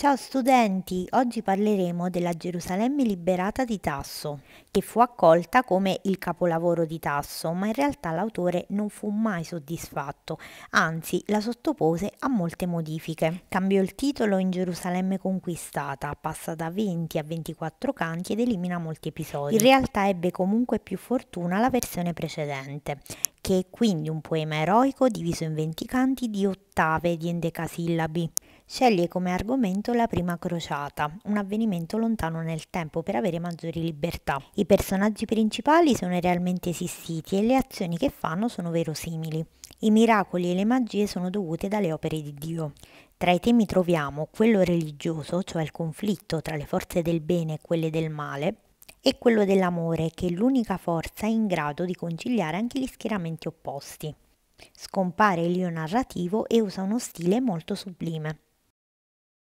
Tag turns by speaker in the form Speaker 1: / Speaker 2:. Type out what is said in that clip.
Speaker 1: Ciao studenti, oggi parleremo della Gerusalemme liberata di Tasso, che fu accolta come il capolavoro di Tasso, ma in realtà l'autore non fu mai soddisfatto, anzi la sottopose a molte modifiche. Cambiò il titolo in Gerusalemme conquistata, passa da 20 a 24 canti ed elimina molti episodi. In realtà ebbe comunque più fortuna la versione precedente, che è quindi un poema eroico diviso in 20 canti di ottave di endecasillabi Sceglie come argomento la prima crociata, un avvenimento lontano nel tempo per avere maggiori libertà. I personaggi principali sono realmente esistiti e le azioni che fanno sono verosimili. I miracoli e le magie sono dovute dalle opere di Dio. Tra i temi troviamo quello religioso, cioè il conflitto tra le forze del bene e quelle del male, e quello dell'amore, che è l'unica forza in grado di conciliare anche gli schieramenti opposti. Scompare il lio narrativo e usa uno stile molto sublime.